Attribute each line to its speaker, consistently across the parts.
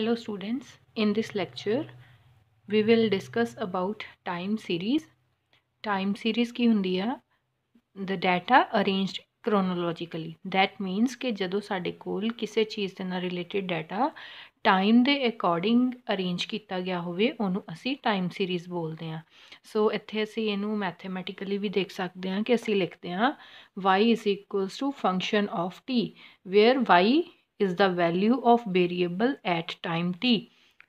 Speaker 1: Hello students, in this lecture we will discuss about time series. Time series ਕੀ ਹੁੰਦੀ ਆ the data arranged chronologically that means ਕਿ ਜਦੋਂ ਸਾਡੇ ਕੋਲ ਕਿਸੇ ਚੀਜ਼ ਦੇ ਨਾਲ ਰਿਲੇਟਡ ਡਾਟਾ ਟਾਈਮ ਦੇ ਅਕੋਰਡਿੰਗ ਅਰੇਂਜ ਕੀਤਾ ਗਿਆ ਹੋਵੇ ਉਹਨੂੰ ਅਸੀਂ ਟਾਈਮ ਸੀਰੀਜ਼ ਬੋਲਦੇ ਹਾਂ ਸੋ ਇੱਥੇ ਅਸੀਂ ਇਹਨੂੰ ਮੈਥਮੈਟਿਕਲੀ ਵੀ ਦੇਖ ਸਕਦੇ ਹਾਂ ਕਿ ਅਸੀਂ ਲਿਖਦੇ ਹਾਂ y is equals to function of t where y is ਦਾ value of variable at time t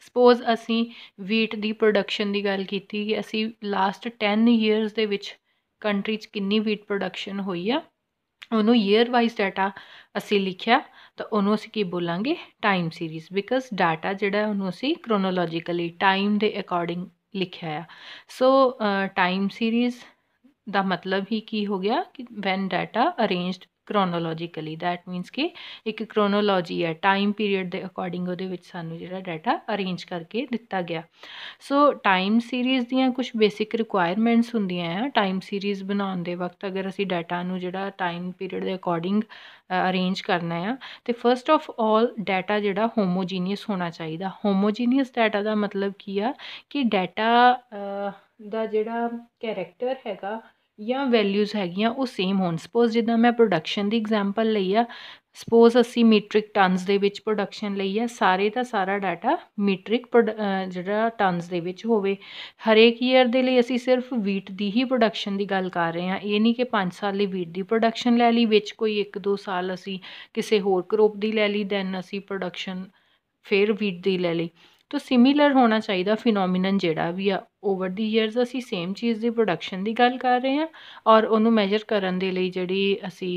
Speaker 1: suppose ਅਸੀਂ ਵੀਟ ਦੀ ਪ੍ਰੋਡਕਸ਼ਨ ਦੀ ਗੱਲ ਕੀਤੀ ਕਿ ਅਸੀਂ ਲਾਸਟ 10 ਇਅਰਸ ਦੇ ਵਿੱਚ ਕੰਟਰੀ 'ਚ ਕਿੰਨੀ ਵੀਟ ਪ੍ਰੋਡਕਸ਼ਨ ਹੋਈ ਆ ਉਹਨੂੰ ਇਅਰ ਵਾਈਜ਼ ਡਾਟਾ ਅਸੀਂ ਲਿਖਿਆ ਤਾਂ ਉਹਨੂੰ ਅਸੀਂ ਕੀ ਬੋਲਾਂਗੇ ਟਾਈਮ ਸੀਰੀਜ਼ ਬਿਕਾਜ਼ ਡਾਟਾ ਜਿਹੜਾ ਉਹਨੂੰ ਅਸੀਂ ਕ੍ਰੋਨੋਲੋਜੀਕਲੀ ਟਾਈਮ ਦੇ ਅਕੋਰਡਿੰਗ ਲਿਖਿਆ ਆ ਸੋ ਟਾਈਮ ਸੀਰੀਜ਼ ਦਾ ਮਤਲਬ ਹੀ ਕੀ ਹੋ ਗਿਆ ਕਿ when data arranged chronologically that means ਕਿ ਇੱਕ ਕ੍ਰੋਨੋਲੋਜੀ ਹੈ ਟਾਈਮ ਪੀਰੀਅਡ ਦੇ ਅਕੋਰਡਿੰਗ ਉਹਦੇ ਵਿੱਚ ਸਾਨੂੰ ਜਿਹੜਾ ਡਾਟਾ ਅਰੇਂਜ ਕਰਕੇ ਦਿੱਤਾ ਗਿਆ ਸੋ ਟਾਈਮ ਸੀਰੀਜ਼ ਦੀਆਂ ਕੁਝ ਬੇਸਿਕ ਰਿਕੁਆਇਰਮੈਂਟਸ ਹੁੰਦੀਆਂ ਆ ਟਾਈਮ ਸੀਰੀਜ਼ ਬਣਾਉਣ ਦੇ ਵਕਤ ਅਗਰ ਅਸੀਂ ਡਾਟਾ ਨੂੰ ਜਿਹੜਾ ਟਾਈਮ ਪੀਰੀਅਡ ਦੇ ਅਕੋਰਡਿੰਗ ਅਰੇਂਜ ਕਰਨਾ ਆ ਤੇ ਫਰਸਟ ਆਫ ਆਲ ਡਾਟਾ ਜਿਹੜਾ ਹੋਮੋਜੀਨੀਅਸ ਹੋਣਾ ਚਾਹੀਦਾ ਹੋਮੋਜੀਨੀਅਸ ਡਾਟਾ ਦਾ ਮਤਲਬ ਕੀ ਆ ਕਿ ਡਾਟਾ ਦਾ ਜਿਹੜਾ ਕੈਰੈਕਟਰ ਹੈਗਾ ਜਾਂ ਵੈਲਿਊਜ਼ ਹੈਗੀਆਂ ਉਹ ਸੇਮ ਹੋਣ ਸਪੋਜ਼ ਜਿੱਦਾਂ ਮੈਂ ਪ੍ਰੋਡਕਸ਼ਨ ਦੀ ਐਗਜ਼ਾਮਪਲ ਲਈ ਆ ਸਪੋਜ਼ ਅਸੀਂ ਮੀਟ੍ਰਿਕ ਟਨਸ ਦੇ ਵਿੱਚ ਪ੍ਰੋਡਕਸ਼ਨ ਲਈ ਆ ਸਾਰੇ ਦਾ ਸਾਰਾ ਡਾਟਾ ਮੀਟ੍ਰਿਕ ਜਿਹੜਾ ਟਨਸ ਦੇ ਵਿੱਚ ਹੋਵੇ ਹਰੇਕ ਈਅਰ ਦੇ ਲਈ ਅਸੀਂ ਸਿਰਫ ਵੀਟ ਦੀ ਹੀ ਪ੍ਰੋਡਕਸ਼ਨ ਦੀ ਗੱਲ ਕਰ ਰਹੇ ਹਾਂ ਇਹ ਨਹੀਂ ਕਿ 5 ਸਾਲ ਲਈ ਵੀਟ ਦੀ ਪ੍ਰੋਡਕਸ਼ਨ ਲੈ ਲਈ ਵਿੱਚ ਕੋਈ 1-2 ਸਾਲ ਅਸੀਂ ਕਿਸੇ ਹੋਰ ਕਰੋਪ ਦੀ ਲੈ ਲਈ ਦੈਨ ਅਸੀਂ ਪ੍ਰੋਡਕਸ਼ਨ ਫੇਰ ਵੀਟ ਦੀ ਲੈ ਲਈ ਤੋਂ ਸਿਮਿਲਰ ਹੋਣਾ ਚਾਹੀਦਾ ਫਿਨੋਮੀਨਨ ਜਿਹੜਾ ਵੀ ਆ ਓਵਰ ਦੀ ਇਅਰਸ ਅਸੀਂ ਸੇਮ ਚੀਜ਼ ਦੀ ਪ੍ਰੋਡਕਸ਼ਨ ਦੀ ਗੱਲ ਕਰ ਰਹੇ ਹਾਂ ਔਰ ਉਹਨੂੰ ਮੈਜਰ ਕਰਨ ਦੇ ਲਈ ਜਿਹੜੀ ਅਸੀਂ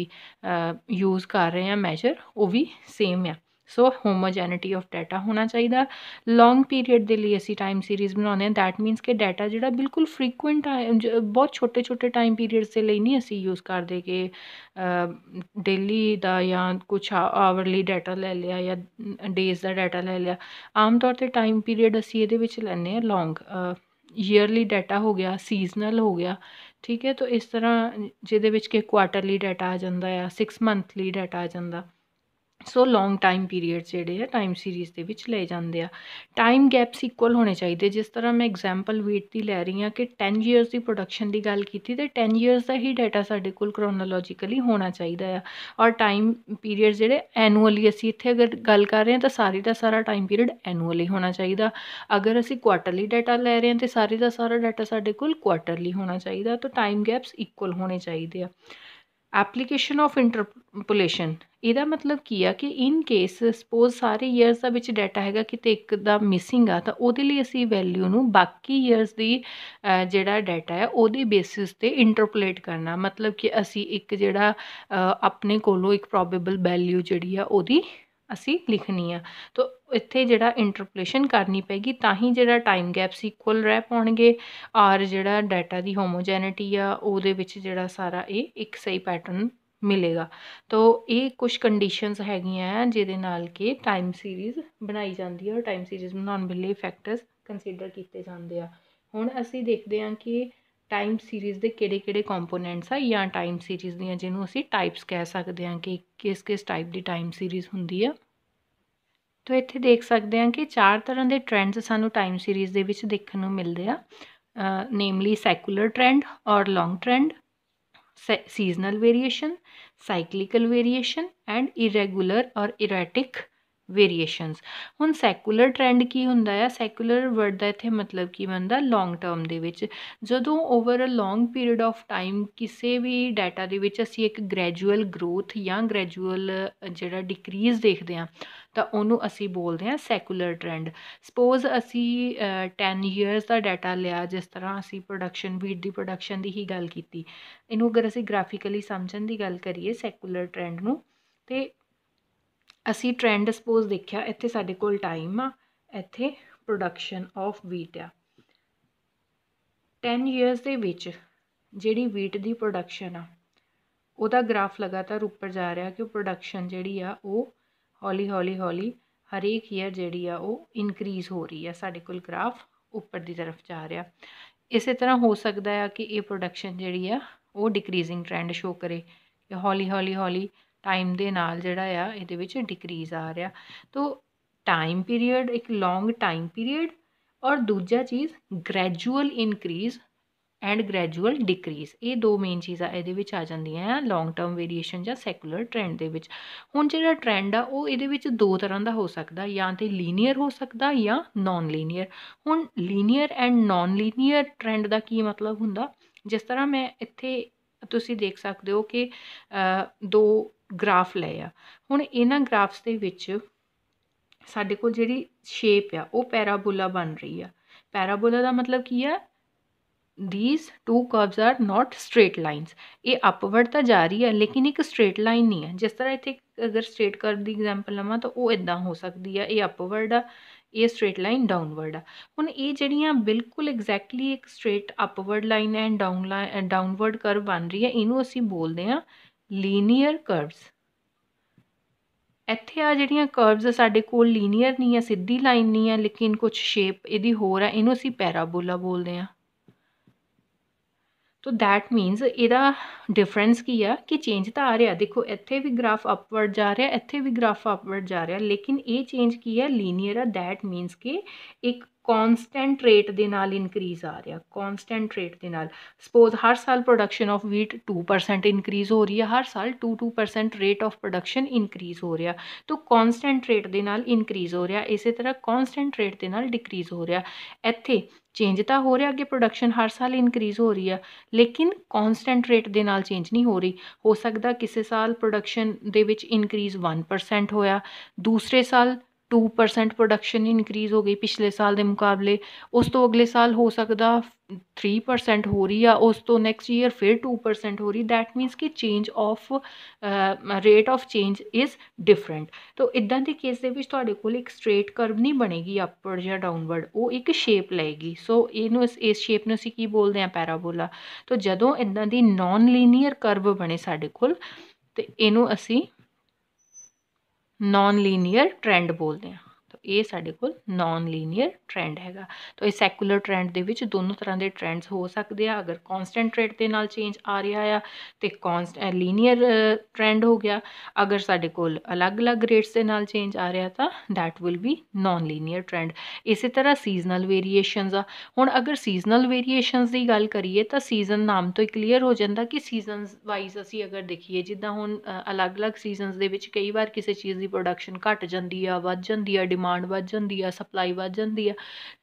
Speaker 1: ਯੂਜ਼ ਕਰ ਰਹੇ ਹਾਂ ਮੈਜਰ ਉਹ ਵੀ ਸੇਮ ਆ ਸੋ ਹੋਮੋਜੈਨਿਟੀ ਆਫ ਡਾਟਾ ਹੋਣਾ ਚਾਹੀਦਾ ਲੌਂਗ ਪੀਰੀਅਡ ਦੇ ਲਈ ਅਸੀਂ ਟਾਈਮ ਸੀਰੀਜ਼ ਬਣਾਉਂਦੇ ਹਾਂ ਥੈਟ ਮੀਨਸ ਕਿ ਡਾਟਾ ਜਿਹੜਾ ਬਿਲਕੁਲ ਫ੍ਰੀਕੁਐਂਟ ਬਹੁਤ ਛੋਟੇ ਛੋਟੇ ਟਾਈਮ ਪੀਰੀਅਡਸ ਦੇ ਲਈ ਨਹੀਂ ਅਸੀਂ ਯੂਜ਼ ਕਰਦੇ ਕਿ ਡੇਲੀ ਦਾ ਜਾਂ ਕੁਝ ਆਵਰਲੀ ਡਾਟਾ ਲੈ ਲਿਆ ਜਾਂ ਡੇਜ਼ ਦਾ ਡਾਟਾ ਲੈ ਲਿਆ ਆਮ ਤੌਰ ਤੇ ਟਾਈਮ ਪੀਰੀਅਡ ਅਸੀਂ ਇਹਦੇ ਵਿੱਚ ਲੈਂਦੇ ਆ ਲੌਂਗ ਈਅਰਲੀ ਡਾਟਾ ਹੋ ਗਿਆ ਸੀਜ਼ਨਲ ਹੋ ਗਿਆ ਠੀਕ ਹੈ ਤਾਂ ਇਸ ਤਰ੍ਹਾਂ ਜਿਹਦੇ ਵਿੱਚ ਕਿ ਕੁਆਟਰਲੀ ਡਾਟਾ ਆ ਜਾਂਦਾ ਆ 6 ਮੰਥਲੀ ਡਾਟਾ ਆ ਜਾਂਦਾ ਸੋ ਲੌਂਗ ਟਾਈਮ ਪੀਰੀਅਡ ਜਿਹੜੇ ਆ ਟਾਈਮ ਸੀਰੀਜ਼ ਦੇ ਵਿੱਚ ਲੈ ਜਾਂਦੇ ਆ ਟਾਈਮ ਗੈਪਸ ਇਕੁਅਲ ਹੋਣੇ ਚਾਹੀਦੇ ਜਿਸ ਤਰ੍ਹਾਂ ਮੈਂ ਐਗਜ਼ਾਮਪਲ ਵੇਟ ਦੀ ਲੈ ਰਹੀ ਹਾਂ ਕਿ 10 ਇਅਰਸ ਦੀ ਪ੍ਰੋਡਕਸ਼ਨ ਦੀ ਗੱਲ ਕੀਤੀ ਤੇ 10 ਇਅਰਸ ਦਾ ਹੀ ਡਾਟਾ ਸਾਡੇ ਕੋਲ ਕ੍ਰੋਨੋਲੋਜੀਕਲੀ ਹੋਣਾ ਚਾਹੀਦਾ ਆ ਔਰ ਟਾਈਮ ਪੀਰੀਅਡ ਜਿਹੜੇ ਐਨੂਅਲੀ ਅਸੀਂ ਇੱਥੇ ਅਗਰ ਗੱਲ ਕਰ ਰਹੇ ਹਾਂ ਤਾਂ ਸਾਰੀ ਦਾ ਸਾਰਾ ਟਾਈਮ ਪੀਰੀਅਡ ਐਨੂਅਲੀ ਹੋਣਾ ਚਾਹੀਦਾ ਅਗਰ ਅਸੀਂ ਕੁਆਰਟਰਲੀ ਡਾਟਾ ਲੈ ਰਹੇ ਹਾਂ ਤੇ ਸਾਰੀ ਦਾ ਸਾਰਾ ਡਾਟਾ ਸਾਡੇ ਕੋਲ ਕੁਆਰਟਰਲੀ ਹੋਣਾ ਚਾਹੀਦਾ ਤਾਂ ਟਾਈਮ ਗੈਪਸ ਇਕੁਅਲ ਹੋਣੇ ਚਾਹੀਦੇ ਆ ਐਪਲੀਕੇਸ਼ਨ ਆਫ ਇੰਟਰਪੋਲੇਸ਼ਨ ਇਹਦਾ ਮਤਲਬ ਕੀ ਆ ਕਿ ਇਨ ਕੇਸ ਸਪੋਜ਼ ਸਾਰੇ ਇਅਰਸ ਦਾ ਵਿੱਚ ਡਾਟਾ ਹੈਗਾ ਕਿਤੇ ਇੱਕ ਦਾ ਮਿਸਿੰਗ ਆ ਤਾਂ ਉਹਦੇ ਲਈ ਅਸੀਂ ਵੈਲਿਊ ਨੂੰ ਬਾਕੀ ਇਅਰਸ ਦੀ ਜਿਹੜਾ ਡਾਟਾ ਹੈ ਉਹਦੇ ਬੇਸਿਸ ਤੇ ਇੰਟਰਪੋਲੇਟ ਕਰਨਾ ਮਤਲਬ ਕਿ ਅਸੀਂ ਇੱਕ ਜਿਹੜਾ ਆਪਣੇ ਕੋਲੋਂ ਇੱਕ ਪ੍ਰੋਬੇਬਲ ਵੈਲਿਊ ਜਿਹੜੀ ਆ ਉਹਦੀ ਅਸੀਂ ਲਿਖਣੀ ਆ ਤੋ ਇੱਥੇ ਜਿਹੜਾ ਇੰਟਰਪੋਲੇਸ਼ਨ ਕਰਨੀ ਪੈਗੀ ਤਾਂ ਹੀ ਜਿਹੜਾ ਟਾਈਮ ਗੈਪਸ ਇਕੁਅਲ ਰਹਿ ਪਾਉਣਗੇ ਔਰ ਜਿਹੜਾ ਡਾਟਾ ਦੀ ਹੋਮੋਜੈਨਿਟੀ ਆ ਉਹਦੇ ਵਿੱਚ ਜਿਹੜਾ ਸਾਰਾ ਇਹ ਇੱਕ ਸਹੀ ਪੈਟਰਨ ਮਿਲੇਗਾ ਤੋ ਇਹ ਕੁਝ ਕੰਡੀਸ਼ਨਸ ਹੈਗੀਆਂ ਜਿਹਦੇ ਨਾਲ ਕਿ ਟਾਈਮ ਸੀਰੀਜ਼ ਬਣਾਈ ਜਾਂਦੀ ਹੈ ਔਰ ਟਾਈਮ ਸੀਰੀਜ਼ ਨੂੰ ਨਾਨ ਬਿਲੀ ਫੈਕਟਰਸ ਕੰਸੀਡਰ ਕੀਤੇ ਜਾਂਦੇ ਆ ਹੁਣ ਅਸੀਂ ਦੇਖਦੇ ਹਾਂ ਕਿ ਟਾਈਮ ਸੀਰੀਜ਼ ਦੇ ਕਿਹੜੇ-ਕਿਹੜੇ ਕੰਪੋਨੈਂਟਸ ਆ ਜਾਂ ਟਾਈਮ ਸੀਰੀਜ਼ ਦੀਆਂ ਜਿਹਨੂੰ ਅਸੀਂ ਟਾਈਪਸ ਕਹਿ ਸਕਦੇ ਹਾਂ ਕਿ ਕਿਸ-ਕਿਸ ਟਾਈਪ ਦੀ ਟਾਈਮ ਸੀਰੀਜ਼ ਹੁੰਦੀ ਆ ਤੋ ਇੱਥੇ ਦੇਖ ਸਕਦੇ ਹਾਂ ਕਿ ਚਾਰ ਤਰ੍ਹਾਂ ਦੇ ਟ੍ਰੈਂਡਸ ਸਾਨੂੰ ਟਾਈਮ ਸੀਰੀਜ਼ ਦੇ ਵਿੱਚ ਦੇਖਣ ਨੂੰ ਮਿਲਦੇ ਆ ਨੇਮਲੀ ਸੈਕੂਲਰ ਟ੍ਰੈਂਡ ਔਰ long trend seasonal variation cyclical variation and irregular ਔਰ ਇਰੈਟਿਕ ਵੇਰੀਏਸ਼ਨਸ ਹੁਣ ਸੈਕੂਲਰ ਟ੍ਰੈਂਡ ਕੀ ਹੁੰਦਾ ਹੈ ਸੈਕੂਲਰ ਵਰਡ ਦਾ ਇੱਥੇ ਮਤਲਬ ਕੀ ਬੰਦਾ ਲੌਂਗ ਟਰਮ ਦੇ ਵਿੱਚ ਜਦੋਂ over a long period of time ਕਿਸੇ ਵੀ ਡਾਟਾ ਦੇ ਵਿੱਚ ਅਸੀਂ ਇੱਕ ਗ੍ਰੈਜੂਅਲ ਗਰੋਥ ਜਾਂ ਗ੍ਰੈਜੂਅਲ ਜਿਹੜਾ ਡਿਕਰੀਜ਼ ਦੇਖਦੇ ਹਾਂ ਤਾਂ ਉਹਨੂੰ ਅਸੀਂ ਬੋਲਦੇ ਹਾਂ ਸੈਕੂਲਰ ਟ੍ਰੈਂਡ ਸਪੋਜ਼ ਅਸੀਂ 10 ਇਅਰਸ ਦਾ ਡਾਟਾ ਲਿਆ ਜਿਸ ਤਰ੍ਹਾਂ ਅਸੀਂ ਪ੍ਰੋਡਕਸ਼ਨ ਵੀਟ ਦੀ ਪ੍ਰੋਡਕਸ਼ਨ ਦੀ ਹੀ ਗੱਲ ਕੀਤੀ ਇਹਨੂੰ ਅਗਰ ਅਸੀਂ ਗ੍ਰਾਫਿਕਲੀ ਸਮਝਣ ਦੀ ਗੱਲ ਕਰੀਏ ਸੈਕੂਲਰ ਟ੍ਰੈਂਡ ਨੂੰ ਤੇ ਅਸੀਂ ਟ੍ਰੈਂਡ ਸਪੋਜ਼ ਦੇਖਿਆ ਇੱਥੇ ਸਾਡੇ ਕੋਲ ਟਾਈਮ ਆ ਇੱਥੇ ਪ੍ਰੋਡਕਸ਼ਨ ਆਫ ਵੀਟ ਆ 10 ਇਅਰਸ ਦੇ ਵਿੱਚ ਜਿਹੜੀ ਵੀਟ ਦੀ ਪ੍ਰੋਡਕਸ਼ਨ ਆ ਉਹਦਾ ਗ੍ਰਾਫ ਲਗਾਤਾਰ ਉੱਪਰ ਜਾ ਰਿਹਾ ਕਿ ਪ੍ਰੋਡਕਸ਼ਨ ਜਿਹੜੀ ਆ ਉਹ ਹੌਲੀ ਹੌਲੀ ਹੌਲੀ ਹਰੇਕ ਈਅਰ ਜਿਹੜੀ ਆ ਉਹ ਇਨਕਰੀਜ਼ ਹੋ ਰਹੀ ਆ ਸਾਡੇ ਕੋਲ ਗ੍ਰਾਫ ਉੱਪਰ ਦੀ ਤਰਫ ਜਾ ਰਿਹਾ ਇਸੇ ਤਰ੍ਹਾਂ ਹੋ ਸਕਦਾ ਆ ਕਿ ਇਹ ਪ੍ਰੋਡਕਸ਼ਨ ਜਿਹੜੀ ਆ ਉਹ ਡਿਕਰੀਜ਼ਿੰਗ ਟ੍ਰੈਂਡ ਸ਼ੋ ਕਰੇ ਕਿ ਹੌਲੀ ਹੌਲੀ ਹੌਲੀ ਟਾਈਮ ਦੇ ਨਾਲ ਜਿਹੜਾ ਆ ਇਹਦੇ ਵਿੱਚ ਡਿਕਰੀਜ਼ ਆ ਰਿਹਾ ਤੋ ਟਾਈਮ ਪੀਰੀਅਡ ਇੱਕ ਲੌਂਗ ਟਾਈਮ ਪੀਰੀਅਡ ਔਰ ਦੂਜਾ ਚੀਜ਼ gradual increase and gradual decrease ਇਹ ਦੋ ਮੇਨ ਚੀਜ਼ਾਂ ਇਹਦੇ ਵਿੱਚ ਆ ਜਾਂਦੀਆਂ ਆ ਲੌਂਗ ਟਰਮ ਵੇਰੀਏਸ਼ਨ ਜਾਂ ਸੈਕੂਲਰ ਟ੍ਰੈਂਡ ਦੇ ਵਿੱਚ ਹੁਣ ਜਿਹੜਾ ਟ੍ਰੈਂਡ ਆ ਉਹ ਇਹਦੇ ਵਿੱਚ ਦੋ ਤਰ੍ਹਾਂ ਦਾ ਹੋ ਸਕਦਾ ਜਾਂ ਤੇ ਲੀਨੀਅਰ ਹੋ ਸਕਦਾ ਜਾਂ ਨਾਨ ਲੀਨੀਅਰ ਹੁਣ linear and non linear trend ਦਾ ਕੀ ਮਤਲਬ ਹੁੰਦਾ ਜਿਸ ਤਰ੍ਹਾਂ ਮੈਂ ਇੱਥੇ ਤੁਸੀਂ ਦੇਖ ਸਕਦੇ ਹੋ ਕਿ ਦੋ ਗ੍ਰਾਫ ਲਏ ਆ ਹੁਣ ਇਹਨਾਂ ਗ੍ਰਾਫਸ ਦੇ ਵਿੱਚ ਸਾਡੇ ਕੋਲ ਜਿਹੜੀ ਸ਼ੇਪ ਆ ਉਹ ਪੈਰਾਬੋਲਾ ਬਣ ਰਹੀ ਆ ਪੈਰਾਬੋਲਾ ਦਾ ਮਤਲਬ ਕੀ ਆ these two curves are not straight lines ਇਹ ਅਪਵਰਡ ਤਾਂ ਜਾ ਰਹੀ ਆ ਲੇਕਿਨ ਇੱਕ ਸਟ੍ਰੇਟ ਲਾਈਨ ਨਹੀਂ ਆ ਜਿਸ ਤਰ੍ਹਾਂ ਇੱਥੇ ਅਗਰ ਸਟ੍ਰੇਟ ਕਰ ਦੀ ਐਗਜ਼ਾਮਪਲ ਲਵਾਂ ਤਾਂ ਉਹ ਇਦਾਂ ਹੋ ਸਕਦੀ ਆ ਇਹ ਅਪਵਰਡ ਆ ਇਹ ਸਟ੍ਰੇਟ ਲਾਈਨ ਡਾਊਨਵਰਡ ਆ ਹੁਣ ਇਹ ਜਿਹੜੀਆਂ ਬਿਲਕੁਲ ਐਗਜ਼ੈਕਟਲੀ ਇੱਕ straight upward line and down line downward curve ਬਣ ਰਹੀ ਆ ਇਹਨੂੰ ਅਸੀਂ ਬੋਲਦੇ ਆ ਲੀਨੀਅਰ ਕਰਵਸ ਇੱਥੇ ਆ ਜਿਹੜੀਆਂ ਕਰਵਸ ਸਾਡੇ ਕੋਲ ਲੀਨੀਅਰ ਨਹੀਂ ਆ ਸਿੱਧੀ ਲਾਈਨ ਨਹੀਂ ਆ ਲੇਕਿਨ ਕੁਝ ਸ਼ੇਪ ਇਹਦੀ ਹੋਰ ਆ ਇਹਨੂੰ ਅਸੀਂ ਪੈਰਾਬੋਲਾ ਬੋਲਦੇ ਆ ਤੋ ਦੈਟ ਮੀਨਸ ਇਹਦਾ ਡਿਫਰੈਂਸ ਕੀ ਆ ਕਿ ਚੇਂਜ ਤਾਂ ਆ ਰਿਹਾ ਦੇਖੋ ਇੱਥੇ ਵੀ ਗ੍ਰਾਫ ਅਪਵਰਡ ਜਾ ਰਿਹਾ ਇੱਥੇ ਵੀ ਗ੍ਰਾਫ ਅਪਵਰਡ ਜਾ ਰਿਹਾ ਲੇਕਿਨ ਇਹ ਚੇਂਜ ਕੀ ਆ ਲੀਨੀਅਰ ਆ ਦੈਟ ਮੀਨਸ ਕਿ ਇੱਕ ਕਨਸਟੈਂਟ ਰੇਟ ਦੇ ਨਾਲ ਇਨਕਰੀਜ਼ ਆ ਰਿਹਾ ਕਨਸਟੈਂਟ ਰੇਟ ਦੇ ਨਾਲ ਸਪੋਜ਼ ਹਰ ਸਾਲ ਪ੍ਰੋਡਕਸ਼ਨ ਆਫ ਵੀਟ 2% ਇਨਕਰੀਜ਼ ਹੋ ਰਹੀ ਹੈ ਹਰ ਸਾਲ 2-2% ਰੇਟ ਆਫ ਪ੍ਰੋਡਕਸ਼ਨ ਇਨਕਰੀਜ਼ ਹੋ ਰਿਹਾ ਤੋ ਕਨਸਟੈਂਟ ਰੇਟ ਦੇ ਨਾਲ ਇਨਕਰੀਜ਼ ਹੋ ਰਿਹਾ ਇਸੇ ਤਰ੍ਹਾਂ ਕਨਸਟੈਂਟ ਰੇਟ ਦੇ ਨਾਲ ਡਿਕਰੀਜ਼ ਹੋ ਰਿਹਾ ਇੱਥੇ ਚੇਂਜ ਤਾਂ ਹੋ ਰਿਹਾ ਅੱਗੇ ਪ੍ਰੋਡਕਸ਼ਨ ਹਰ ਸਾਲ ਇਨਕਰੀਜ਼ ਹੋ ਰਹੀ ਆ ਲੇਕਿਨ ਕਨਸਟੈਂਟ ਰੇਟ ਦੇ ਨਾਲ ਚੇਂਜ ਨਹੀਂ ਹੋ ਰਹੀ ਹੋ ਸਕਦਾ ਕਿਸੇ ਸਾਲ ਪ੍ਰੋਡਕਸ਼ਨ ਦੇ ਵਿੱਚ ਇਨਕਰੀਜ਼ 1% ਹੋਇਆ ਦੂਸਰੇ ਸਾਲ 2% ਪ੍ਰੋਡਕਸ਼ਨ ਇਨਕਰੀਜ਼ ਹੋ ਗਈ ਪਿਛਲੇ ਸਾਲ ਦੇ ਮੁਕਾਬਲੇ ਉਸ ਤੋਂ ਅਗਲੇ ਸਾਲ ਹੋ ਸਕਦਾ 3% ਹੋ ਰਹੀ ਆ ਉਸ ਤੋਂ ਨੈਕਸਟ ਈਅਰ ਫਿਰ 2% ਹੋ ਰਹੀ ਥੈਟ ਮੀਨਸ ਕਿ change of rate of change is different ਤੋਂ ਇਦਾਂ ਦੇ ਕੇਸ ਦੇ ਵਿੱਚ ਤੁਹਾਡੇ ਕੋਲ ਇੱਕ ਸਟ੍ਰੇਟ ਕਰਵ ਨਹੀਂ ਬਣੇਗੀ ਅਪਵਰਡ ਜਾਂ ਡਾਊਨਵਰਡ ਉਹ ਇੱਕ ਸ਼ੇਪ ਲਏਗੀ ਸੋ ਇਹਨੂੰ ਇਸ ਇਸ ਸ਼ੇਪ ਨੂੰ ਅਸੀਂ ਕੀ ਬੋਲਦੇ ਆ ਪੈਰਾਬੋਲਾ ਤੋਂ ਜਦੋਂ ਇਦਾਂ ਦੀ ਨਾਨ ਲੀਨੀਅਰ ਕਰਵ ਬਣੇ ਸਾਡੇ ਕੋਲ ਤੇ ਇਹਨੂੰ ਅਸੀਂ ਨਾਨ ਲੀਨੀਅਰ ਟ੍ਰੈਂਡ ਬੋਲਦੇ ਹਾਂ ਇਹ ਸਾਡੇ ਕੋਲ ਨਾਨ ਲੀਨੀਅਰ ਟ੍ਰੈਂਡ ਹੈਗਾ ਤਾਂ ਇਹ ਸੈਕੂਲਰ ਟ੍ਰੈਂਡ ਦੇ ਵਿੱਚ ਦੋਨੋਂ ਤਰ੍ਹਾਂ ਦੇ ਟ੍ਰੈਂਡਸ ਹੋ ਸਕਦੇ ਆ ਅਗਰ ਕਨਸਟੈਂਟ ਰੇਟ ਦੇ ਨਾਲ ਚੇਂਜ ਆ ਰਿਹਾ ਆ ਤੇ ਕਨਸਟੈਂਟ ਲੀਨੀਅਰ ਟ੍ਰੈਂਡ ਹੋ ਗਿਆ ਅਗਰ ਸਾਡੇ ਕੋਲ ਅਲੱਗ-ਅਲੱਗ ਰੇਟਸ ਦੇ ਨਾਲ ਚੇਂਜ ਆ ਰਿਹਾ ਤਾਂ that will be non linear trend ਇਸੇ ਤਰ੍ਹਾਂ ਸੀਜ਼ਨਲ ਵੇਰੀਏਸ਼ਨਸ ਆ ਹੁਣ ਅਗਰ ਸੀਜ਼ਨਲ ਵੇਰੀਏਸ਼ਨਸ ਦੀ ਗੱਲ ਕਰੀਏ ਤਾਂ ਸੀਜ਼ਨ ਨਾਮ ਤੋਂ ਹੀ ਕਲੀਅਰ ਹੋ ਜਾਂਦਾ ਕਿ ਸੀਜ਼ਨਸ ਵਾਈਜ਼ ਅਸੀਂ ਅਗਰ ਦੇਖੀਏ ਜਿੱਦਾਂ ਹੁਣ ਅਲੱਗ-ਅਲੱਗ ਸੀਜ਼ਨਸ ਦੇ ਵਿੱਚ ਕਈ ਵਾਰ ਕਿਸੇ ਚੀਜ਼ ਦੀ ਪ੍ਰੋਡਕਸ਼ਨ ਘਟ ਜਾਂਦੀ ਆ ਵੱਧ ਜਾਂਦੀ ਆ ਡਿਮਾਂਡ ਡਿਮਾਂਡ ਵੱਧ ਜਾਂਦੀ ਆ ਸਪਲਾਈ ਵੱਧ ਜਾਂਦੀ ਆ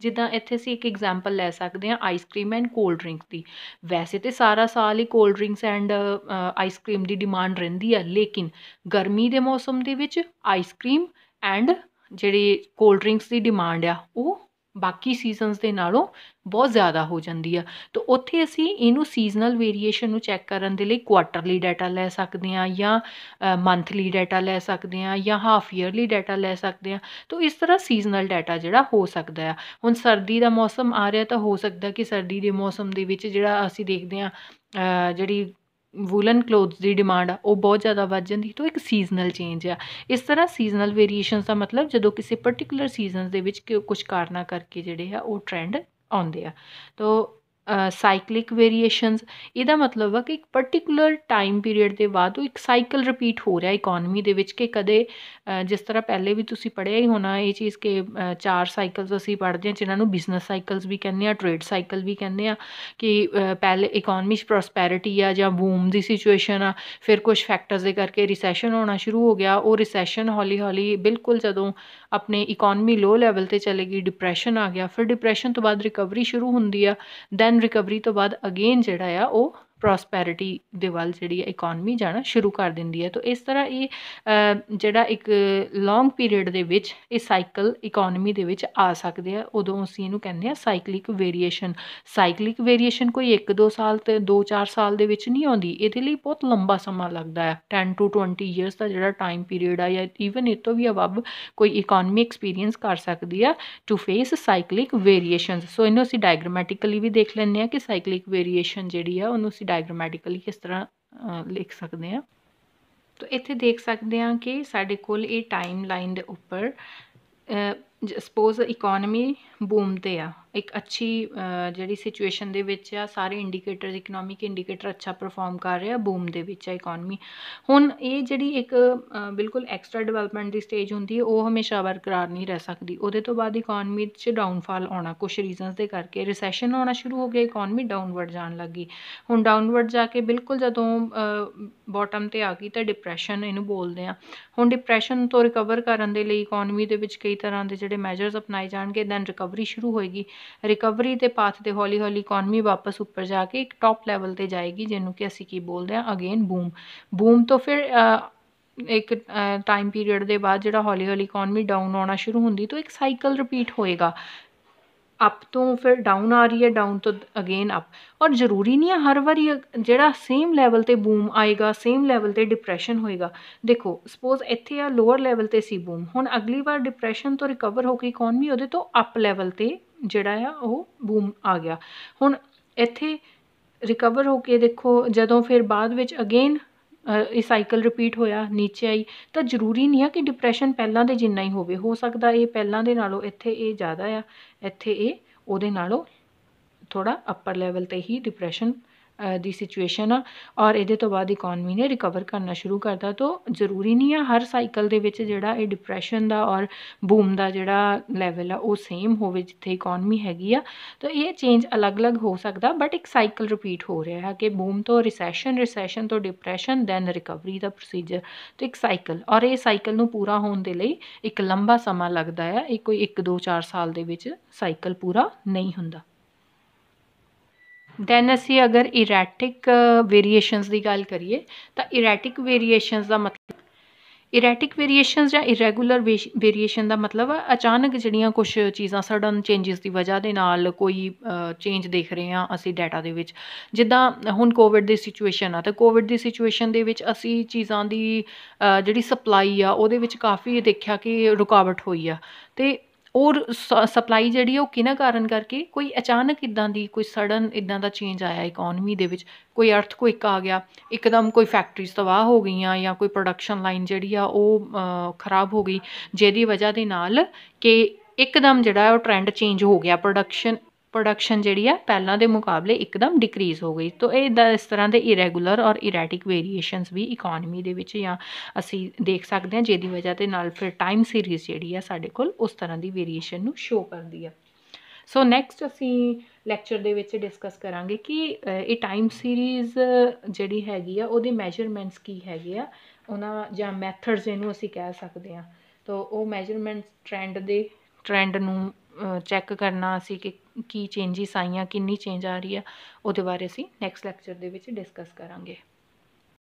Speaker 1: ਜਿੱਦਾਂ ਇੱਥੇ ਅਸੀਂ ਇੱਕ ਐਗਜ਼ਾਮਪਲ ਲੈ ਸਕਦੇ ਹਾਂ ਆਈਸ ਐਂਡ ਕੋਲਡ ਡਰਿੰਕ ਦੀ ਵੈਸੇ ਤੇ ਸਾਰਾ ਸਾਲ ਹੀ ਕੋਲਡ ਡਰਿੰਕਸ ਐਂਡ ਆਈਸ ਦੀ ਡਿਮਾਂਡ ਰਹਿੰਦੀ ਆ ਲੇਕਿਨ ਗਰਮੀ ਦੇ ਮੌਸਮ ਦੇ ਵਿੱਚ ਆਈਸ ਐਂਡ ਜਿਹੜੀ ਕੋਲਡ ਡਰਿੰਕਸ ਦੀ ਡਿਮਾਂਡ ਆ ਉਹ ਬਾਕੀ ਸੀਜ਼ਨਸ ਦੇ ਨਾਲੋਂ ਬਹੁਤ ਜ਼ਿਆਦਾ ਹੋ ਜਾਂਦੀ ਆ ਤਾਂ ਉੱਥੇ ਅਸੀਂ ਇਹਨੂੰ ਸੀਜ਼ਨਲ ਵੇਰੀਏਸ਼ਨ ਨੂੰ ਚੈੱਕ ਕਰਨ ਦੇ ਲਈ ਕੁਆਟਰਲੀ ਡਾਟਾ ਲੈ ਸਕਦੇ ਆ ਜਾਂ ਮੰਥਲੀ ਡਾਟਾ ਲੈ ਸਕਦੇ ਆ ਜਾਂ ਹਾਫ ਈਅਰਲੀ ਡਾਟਾ ਲੈ ਸਕਦੇ ਆ ਤਾਂ ਇਸ ਤਰ੍ਹਾਂ ਸੀਜ਼ਨਲ ਡਾਟਾ ਜਿਹੜਾ ਹੋ ਸਕਦਾ ਆ ਹੁਣ ਸਰਦੀ ਦਾ ਮੌਸਮ ਆ ਰਿਹਾ ਤਾਂ ਹੋ ਸਕਦਾ ਕਿ ਸਰਦੀ ਦੇ ਮੌਸਮ ਦੇ ਵਿੱਚ ਜਿਹੜਾ ਅਸੀਂ ਦੇਖਦੇ ਆ ਜਿਹੜੀ ਵੂਲਨ ਕਲੋਥਸ ਦੀ ਡਿਮਾਂਡ ਆ ਉਹ ਬਹੁਤ ਜ਼ਿਆਦਾ ਵੱਧ ਜਾਂਦੀ ਤੋਂ ਇੱਕ ਸੀਜ਼ਨਲ ਚੇਂਜ ਆ ਇਸ ਤਰ੍ਹਾਂ ਸੀਜ਼ਨਲ ਵੇਰੀਏਸ਼ਨਸ ਦਾ ਮਤਲਬ ਜਦੋਂ ਕਿਸੇ ਪਰਟੀਕੂਲਰ ਸੀਜ਼ਨਸ ਦੇ ਵਿੱਚ ਕੁਝ ਕਾਰਨਾ ਕਰਕੇ ਜਿਹੜੇ ਆ ਉਹ ਟ੍ਰੈਂਡ ਆਉਂਦੇ ਆ ਤੋਂ ਸਾਈਕਲਿਕ ਵੇਰੀਏਸ਼ਨਸ ਇਹਦਾ ਮਤਲਬ ਹੈ ਕਿ ਇੱਕ ਪਾਰਟਿਕੂਲਰ ਟਾਈਮ ਪੀਰੀਅਡ ਦੇ ਬਾਅਦ ਉਹ ਇੱਕ ਸਾਈਕਲ ਰਿਪੀਟ ਹੋ ਰਿਹਾ ਇਕਨੋਮੀ ਦੇ ਵਿੱਚ ਕਿ ਕਦੇ ਜਿਸ ਤਰ੍ਹਾਂ ਪਹਿਲੇ ਵੀ ਤੁਸੀਂ ਪੜ੍ਹਿਆ ਹੀ ਹੋਣਾ ਇਹ ਚੀਜ਼ ਕਿ ਚਾਰ ਸਾਈਕਲਸ ਅਸੀਂ ਪੜ੍ਹਦੇ ਹਾਂ ਜਿਨ੍ਹਾਂ ਨੂੰ ਬਿਜ਼ਨਸ ਸਾਈਕਲਸ ਵੀ ਕਹਿੰਦੇ ਆ ਟ੍ਰੇਡ ਸਾਈਕਲ ਵੀ ਕਹਿੰਦੇ ਆ ਕਿ ਪਹਿਲੇ ਇਕਨੋਮੀ 'ਚ ਪ੍ਰੋਸਪੈਰਿਟੀ ਆ ਜਾਂ ਬੂਮ ਦੀ ਸਿਚੁਏਸ਼ਨ ਆ ਫਿਰ ਕੁਝ ਫੈਕਟਰਸ ਦੇ ਕਰਕੇ ਰੀਸੈਸ਼ਨ ਹੋਣਾ ਸ਼ੁਰੂ ਹੋ ਗਿਆ ਉਹ ਰੀਸੈਸ਼ਨ ਹੌਲੀ ਹੌਲੀ-ਹੌਲੀ ਬਿਲਕੁਲ ਜਦੋਂ ਆਪਣੇ ਇਕਨੋਮੀ ਲੋ ਲੈਵਲ ਤੇ ਚਲੇਗੀ ਡਿਪਰੈਸ਼ਨ ਆ ਗਿਆ ਫਿਰ ਡਿਪਰੈਸ਼ਨ ਤੋਂ ਬਾਅਦ ਰਿਕਵਰੀ ਸ਼ੁਰੂ ਹੁੰਦੀ ਆ ਦੈਨ ਰਿਕਵਰੀ ਤੋਂ ਬਾਅਦ ਅਗੇਨ ਜਿਹੜਾ ਆ ਉਹ ਪ੍ਰੋਸਪੈਰਿਟੀ ਦੇ ਵੱਲ ਜਿਹੜੀ ਇਕਨੋਮੀ ਜਾਣਾ ਸ਼ੁਰੂ ਕਰ ਦਿੰਦੀ ਹੈ ਤਾਂ ਇਸ ਤਰ੍ਹਾਂ ਇਹ ਜਿਹੜਾ ਇੱਕ ਲੌਂਗ ਪੀਰੀਅਡ ਦੇ ਵਿੱਚ ਇਹ ਸਾਈਕਲ ਇਕਨੋਮੀ ਦੇ ਵਿੱਚ ਆ ਸਕਦੇ ਆ ਉਦੋਂ ਅਸੀਂ ਇਹਨੂੰ ਕਹਿੰਦੇ ਆ ਸਾਈਕਲਿਕ ਵੇਰੀਏਸ਼ਨ ਸਾਈਕਲਿਕ ਵੇਰੀਏਸ਼ਨ ਕੋਈ 1-2 ਸਾਲ ਤੇ 2-4 ਸਾਲ ਦੇ ਵਿੱਚ ਨਹੀਂ ਆਉਂਦੀ ਇਹਦੇ ਲਈ ਬਹੁਤ ਲੰਬਾ ਸਮਾਂ ਲੱਗਦਾ ਹੈ 10 ਟੂ 20 ਇਅਰਸ ਦਾ ਜਿਹੜਾ ਟਾਈਮ ਪੀਰੀਅਡ ਆ ਜਾਂ ਇਵਨ ਇਹ ਤੋਂ ਵੀ ਅਵਬ ਕੋਈ ਇਕਨੋਮੀ ਐਕਸਪੀਰੀਅੰਸ ਕਰ ਸਕਦੀ ਆ to face cyclic variations so ਇਹਨੂੰ ਅਸੀਂ ਡਾਇਗਰਾਮੈਟਿਕਲੀ ਵੀ ਦੇਖ ਲੈਂਦੇ ਆ ਕਿ ਸਾਈਕਲਿਕ ਵੇਰੀਏਸ਼ਨ ਜਿਹੜੀ ਆ ਉਹਨੂੰ ਅਸੀਂ ਡਾਇਗਰਾਮੈਟਿਕਲੀ ਕਿਸ ਤਰ੍ਹਾਂ ਲਿਖ ਸਕਦੇ ਹਾਂ ਤੋ ਇੱਥੇ ਦੇਖ ਸਕਦੇ ਹਾਂ ਕਿ ਸਾਡੇ ਕੋਲ ਇਹ ਟਾਈਮ ਲਾਈਨ ਦੇ ਉੱਪਰ ਸਪੋਜ਼ ਇਕਨੋਮੀ ਬੂਮ ਤੇ ਆ ਇੱਕ ਅੱਛੀ ਜਿਹੜੀ ਸਿਚੁਏਸ਼ਨ ਦੇ ਵਿੱਚ ਆ ਸਾਰੇ ਇੰਡੀਕੇਟਰ ਇਕਨੋਮਿਕ ਇੰਡੀਕੇਟਰ ਅੱਛਾ ਪਰਫਾਰਮ ਕਰ ਰਿਹਾ ਬੂਮ ਦੇ ਵਿੱਚ ਆ ਇਕਨੋਮੀ ਹੁਣ ਇਹ ਜਿਹੜੀ ਇੱਕ ਬਿਲਕੁਲ ਐਕਸਟਰਾ ਡਿਵੈਲਪਮੈਂਟ ਦੀ ਸਟੇਜ ਹੁੰਦੀ ਹੈ ਉਹ ਹਮੇਸ਼ਾ ਬਰਕਰਾਰ ਨਹੀਂ ਰਹਿ ਸਕਦੀ ਉਹਦੇ ਤੋਂ ਬਾਅਦ ਇਕਨੋਮੀ 'ਚ ਡਾਊਨਫਾਲ ਆਉਣਾ ਕੁਝ ਰੀਜ਼ਨਸ ਦੇ ਕਰਕੇ ਰਿਸੈਸ਼ਨ ਆਉਣਾ ਸ਼ੁਰੂ ਹੋ ਗਿਆ ਇਕਨੋਮੀ ਡਾਊਨਵਰਡ ਜਾਣ ਲੱਗੀ ਹੁਣ ਡਾਊਨਵਰਡ ਜਾ ਕੇ ਬਿਲਕੁਲ ਜਦੋਂ ਬਾਟਮ ਤੇ ਆ ਗਈ ਤਾਂ ਡਿਪਰੈਸ਼ਨ ਇਹਨੂੰ ਬੋਲਦੇ ਆ ਹੁਣ ਡਿਪਰੈਸ਼ਨ ਤੋਂ ਰਿਕਵਰ ਕਰਨ ਦੇ ਲਈ ਇਕਨੋਮੀ ਦੇ ਵਿੱਚ ਕਈ ਤਰ੍ਹਾਂ ਦੇ ਜਿਹੜੇ ਮੈਜਰਸ ਅਪਣਾਏ ਜਾਣਗੇ ਦੈਨ ਰਿਕਵਰੀ ਸ਼ੁਰੂ ਹੋਏਗੀ ਰਿਕਵਰੀ ਦੇ ਪਾਥ ਤੇ ਹੌਲੀ ਹੌਲੀ ਇਕਨੋਮੀ ਵਾਪਸ ਉੱਪਰ ਜਾ ਕੇ ਇੱਕ ਟੌਪ ਲੈਵਲ ਤੇ ਜਾਏਗੀ ਜਿਹਨੂੰ ਕਿ ਅਸੀਂ ਕੀ ਬੋਲਦੇ ਆ ਅਗੇਨ ਬੂਮ ਬੂਮ ਤੋਂ ਫਿਰ ਇੱਕ ਟਾਈਮ ਪੀਰੀਅਡ ਦੇ ਬਾਅਦ ਜਿਹੜਾ ਹੌਲੀ ਹੌਲੀ ਇਕਨੋਮੀ ਡਾਊਨ ਆਉਣਾ ਸ਼ੁਰੂ ਹੁੰਦੀ ਤੋਂ ਇੱਕ ਸਾਈਕਲ ਰਿਪੀਟ ਹੋਏਗਾ ਅਪ ਤੋਂ ਫਿਰ ਡਾਊਨ ਆ ਰਹੀ ਹੈ ਡਾਊਨ ਤੋਂ ਅਗੇਨ ਅਪ ਔਰ ਜ਼ਰੂਰੀ ਨਹੀਂ ਹੈ ਹਰ ਵਾਰੀ ਜਿਹੜਾ ਸੇਮ ਲੈਵਲ ਤੇ ਬੂਮ ਆਏਗਾ ਸੇਮ ਲੈਵਲ ਤੇ ਡਿਪਰੈਸ਼ਨ ਹੋਏਗਾ ਦੇਖੋ ਸਪੋਜ਼ ਇੱਥੇ ਆ ਲੋਅਰ ਲੈਵਲ ਤੇ ਸੀ ਬੂਮ ਹੁਣ ਅਗਲੀ ਵਾਰ ਡਿਪਰੈਸ਼ਨ ਤੋਂ ਰਿਕਵਰ ਹੋ ਕੇ ਇਕਨੋਮੀ ਉਹਦੇ ਤੋਂ ਅਪ ਲੈਵਲ ਤੇ ਜਿਹੜਾ ਆ ਉਹ ਬੂਮ ਆ ਗਿਆ ਹੁਣ ਇੱਥੇ ਰਿਕਵਰ ਹੋ ਕੇ ਦੇਖੋ ਜਦੋਂ ਫਿਰ ਬਾਅਦ ਵਿੱਚ ਅਗੇਨ ਇਹ ਸਾਈਕਲ ਰਿਪੀਟ ਹੋਇਆ ਨੀਚੇ ਆਈ ਤਾਂ ਜ਼ਰੂਰੀ ਨਹੀਂ ਆ ਕਿ ਡਿਪਰੈਸ਼ਨ ਪਹਿਲਾਂ ਦੇ ਜਿੰਨਾ ਹੀ ਹੋਵੇ ਹੋ ਸਕਦਾ ਇਹ ਪਹਿਲਾਂ ਦੇ ਨਾਲੋਂ ਇੱਥੇ ਇਹ ਜ਼ਿਆਦਾ ਆ ਇੱਥੇ ਇਹ ਉਹਦੇ ਨਾਲੋਂ ਥੋੜਾ ਅੱਪਰ ਲੈਵਲ ਤੇ ਹੀ ਡਿਪਰੈਸ਼ਨ ਦੀ ਸਿਚੁਏਸ਼ਨ ਆ ਔਰ ਇਹਦੇ ਤੋਂ ਬਾਅਦ ਇਕਨੋਮੀ ਨੇ ਰਿਕਵਰ ਕਰਨਾ ਸ਼ੁਰੂ ਕਰਦਾ ਤੋਂ ਜ਼ਰੂਰੀ ਨਹੀਂ ਆ ਹਰ ਸਾਈਕਲ ਦੇ ਵਿੱਚ ਜਿਹੜਾ ਇਹ ਡਿਪਰੈਸ਼ਨ ਦਾ ਔਰ ਬੂਮ ਦਾ ਜਿਹੜਾ ਲੈਵਲ ਆ ਉਹ ਸੇਮ ਹੋਵੇ ਜਿੱਥੇ ਇਕਨੋਮੀ ਹੈਗੀ ਆ ਤਾਂ ਇਹ ਚੇਂਜ ਅਲੱਗ-ਅਲੱਗ ਹੋ ਸਕਦਾ ਬਟ ਇੱਕ ਸਾਈਕਲ ਰਿਪੀਟ ਹੋ ਰਿਹਾ ਹੈ ਕਿ ਬੂਮ ਤੋਂ ਰਿਸੈਸ਼ਨ ਰਿਸੈਸ਼ਨ ਤੋਂ ਡਿਪਰੈਸ਼ਨ ਦੈਨ ਰਿਕਵਰੀ ਦਾ ਪ੍ਰੋਸੀਜਰ ਤੇ ਇੱਕ ਸਾਈਕਲ ਔਰ ਇਹ ਸਾਈਕਲ ਨੂੰ ਪੂਰਾ ਹੋਣ ਦੇ ਲਈ ਇੱਕ ਲੰਬਾ ਸਮਾਂ ਲੱਗਦਾ ਹੈ ਇਹ ਕੋਈ 1 2 4 ਸਾਲ ਦੇ ਵਿੱਚ ਸਾਈਕਲ ਪੂਰਾ ਨਹੀਂ ਹੁੰਦਾ ਦੈਨ ਅਸੀਂ ਅਗਰ ਇਰੈਟਿਕ ਵੇਰੀਏਸ਼ਨਸ ਦੀ ਗੱਲ ਕਰੀਏ ਤਾਂ ਇਰੈਟਿਕ ਵੇਰੀਏਸ਼ਨਸ ਦਾ ਮਤਲਬ ਇਰੈਟਿਕ ਵੇਰੀਏਸ਼ਨਸ ਜਾਂ ਇਰੈਗੂਲਰ ਵੇਰੀਏਸ਼ਨ ਦਾ ਮਤਲਬ ਹੈ ਅਚਾਨਕ ਜਿਹੜੀਆਂ ਕੁਝ ਚੀਜ਼ਾਂ ਸਡਨ ਚੇਂਜਸ ਦੀ ਵਜ੍ਹਾ ਦੇ ਨਾਲ ਕੋਈ ਚੇਂਜ ਦੇਖ ਰਹੇ ਹਾਂ ਅਸੀਂ ਡਾਟਾ ਦੇ ਵਿੱਚ ਜਿੱਦਾਂ ਹੁਣ ਕੋਵਿਡ ਦੀ ਸਿਚੁਏਸ਼ਨ ਆ ਤਾਂ ਕੋਵਿਡ ਦੀ ਸਿਚੁਏਸ਼ਨ ਦੇ ਵਿੱਚ ਅਸੀਂ ਚੀਜ਼ਾਂ ਦੀ ਜਿਹੜੀ ਸਪਲਾਈ ਆ ਉਹਦੇ ਵਿੱਚ ਕਾਫੀ ਦੇਖਿਆ ਕਿ ਰੁਕਾਵਟ ਹੋਈ ਆ ਤੇ ਔਰ ਸਪਲਾਈ ਜਿਹੜੀ ਉਹ ਕਿਹਨਾਂ ਕਾਰਨ ਕਰਕੇ ਕੋਈ ਅਚਾਨਕ ਇਦਾਂ ਦੀ ਕੋਈ ਸਡਨ ਇਦਾਂ ਦਾ ਚੇਂਜ ਆਇਆ ਇਕਨੋਮੀ ਦੇ ਵਿੱਚ ਕੋਈ ਅਰਥ ਇੱਕ ਆ ਗਿਆ ਇਕਦਮ ਕੋਈ ਫੈਕਟਰੀਜ਼ ਤਬਾਹ ਹੋ ਗਈਆਂ ਜਾਂ ਕੋਈ ਪ੍ਰੋਡਕਸ਼ਨ ਲਾਈਨ ਜਿਹੜੀ ਆ ਉਹ ਖਰਾਬ ਹੋ ਗਈ ਜਿਹਦੀ ਵਜ੍ਹਾ ਦੇ ਨਾਲ ਕਿ ਇਕਦਮ ਜਿਹੜਾ ਉਹ ਟ੍ਰੈਂਡ ਚੇਂਜ ਹੋ ਗਿਆ ਪ੍ਰੋਡਕਸ਼ਨ ਪ੍ਰੋਡਕਸ਼ਨ ਜਿਹੜੀ ਆ ਪਹਿਲਾਂ ਦੇ ਮੁਕਾਬਲੇ ਇੱਕਦਮ ਡਿਕਰੀਜ਼ ਹੋ ਗਈ ਤੋਂ ਇਹ ਇਸ ਤਰ੍ਹਾਂ ਦੇ ਇਰੈਗੂਲਰ ਔਰ ਇਰੈਟਿਕ ਵੇਰੀਏਸ਼ਨਸ ਵੀ ਇਕਨੋਮੀ ਦੇ ਵਿੱਚ ਜਾਂ ਅਸੀਂ ਦੇਖ ਸਕਦੇ ਹਾਂ ਜਿਹਦੀ ਵਜ੍ਹਾ ਤੇ ਨਾਲ ਫਿਰ ਟਾਈਮ ਸੀਰੀਜ਼ ਜਿਹੜੀ ਆ ਸਾਡੇ ਕੋਲ ਉਸ ਤਰ੍ਹਾਂ ਦੀ ਵੇਰੀਏਸ਼ਨ ਨੂੰ ਸ਼ੋ ਕਰਦੀ ਆ ਸੋ ਨੈਕਸਟ ਅਸੀਂ ਲੈਕਚਰ ਦੇ ਵਿੱਚ ਡਿਸਕਸ ਕਰਾਂਗੇ ਕਿ ਇਹ ਟਾਈਮ ਸੀਰੀਜ਼ ਜਿਹੜੀ ਹੈਗੀ ਆ ਉਹਦੇ ਮੈਜਰਮੈਂਟਸ ਕੀ ਹੈਗੇ ਆ ਉਹਨਾਂ ਜਾਂ ਮੈਥਡਸ ਇਹਨੂੰ ਅਸੀਂ ਕਹਿ ਸਕਦੇ ਆ ਤਾਂ ਉਹ ਮੈਜਰਮੈਂਟਸ ਟ੍ਰੈਂਡ ਦੇ ਟ੍ਰੈਂਡ ਨੂੰ ਚੈੱਕ ਕਰਨਾ ਅਸੀਂ ਕਿ ਕੀ ਚੇਂਜਸ ਆਈਆਂ ਕਿੰਨੀ ਚੇਂਜ ਆ ਰਹੀ ਆ ਉਹਦੇ ਬਾਰੇ ਅਸੀਂ ਨੈਕਸਟ ਲੈਕਚਰ ਦੇ ਵਿੱਚ ਡਿਸਕਸ ਕਰਾਂਗੇ